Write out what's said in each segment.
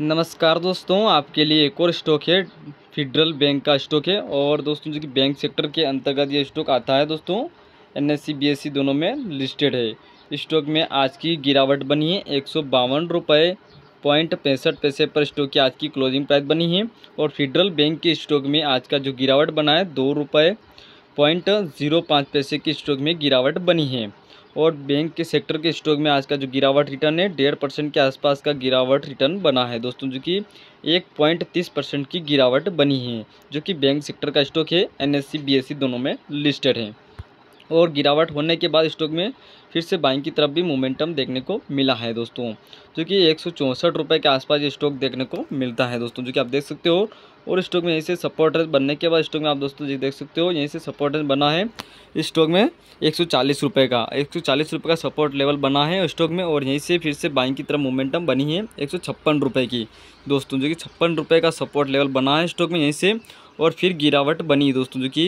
नमस्कार दोस्तों आपके लिए एक और स्टॉक है फेडरल बैंक का स्टॉक है और दोस्तों जो कि बैंक सेक्टर के अंतर्गत ये स्टॉक आता है दोस्तों एन एस सी दोनों में लिस्टेड है स्टॉक में आज की गिरावट बनी है एक सौ बावन रुपये पॉइंट पैंसठ पैसे पर स्टॉक की आज की क्लोजिंग प्राइस बनी है और फेडरल बैंक के स्टॉक में आज का जो गिरावट बना है दो रुपये पॉइंट जीरो पाँच पैसे के स्टॉक में गिरावट बनी है और बैंक के सेक्टर के स्टॉक में आज का जो गिरावट रिटर्न है डेढ़ परसेंट के आसपास का गिरावट रिटर्न बना है दोस्तों जो कि एक पॉइंट तीस परसेंट की गिरावट बनी है जो कि बैंक सेक्टर का स्टॉक है एनएससी बीएससी दोनों में लिस्टेड है और गिरावट होने के बाद स्टॉक में फिर से बाइंग की तरफ भी मोमेंटम देखने को मिला है दोस्तों जो कि एक रुपए के आसपास ये स्टॉक देखने को मिलता है दोस्तों जो कि आप देख सकते हो और स्टॉक में यहीं से सपोर्ट बनने के बाद स्टॉक में आप दोस्तों देख सकते हो यहीं से सपोर्ट बना है इस स्टॉक में एक सौ का एक सौ का सपोर्ट लेवल बना है स्टॉक में और यहीं से फिर से बाइंग की तरफ मोमेंटम बनी है एक सौ की दोस्तों जो कि छप्पन का सपोर्ट लेवल बना है स्टॉक में यहीं से और फिर गिरावट बनी दोस्तों जो कि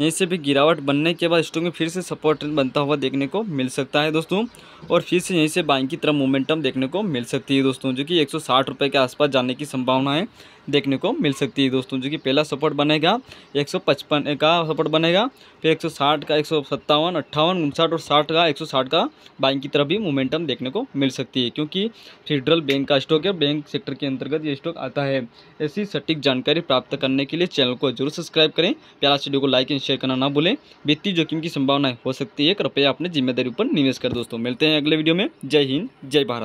यहीं से भी गिरावट बनने के बाद स्टॉक में फिर से सपोर्ट बनता हुआ देखने को मिल सकता है दोस्तों और फिर से यहीं से बाइंग की तरफ मोमेंटम देखने को मिल सकती है दोस्तों जो कि एक सौ के आसपास जाने की संभावना है देखने को मिल सकती है दोस्तों जो कि पहला सपोर्ट बनेगा 155 का सपोर्ट बनेगा फिर 160 का एक सौ सत्तावन अट्ठावन उनसठ और 60 का 160 का बाइंग की तरफ भी मोमेंटम देखने को मिल सकती है क्योंकि फेडरल बैंक का स्टॉक है बैंक सेक्टर के अंतर्गत ये स्टॉक आता है ऐसी सटीक जानकारी प्राप्त करने के लिए चैनल को जरूर सब्सक्राइब करें प्यारा वीडियो को लाइक एंड शेयर करना ना भूलें वित्तीय जोखिम की संभावनाएं हो सकती है कृपया अपने जिम्मेदारी पर निवेश कर दोस्तों मिलते हैं अगले वीडियो में जय हिंद जय भारत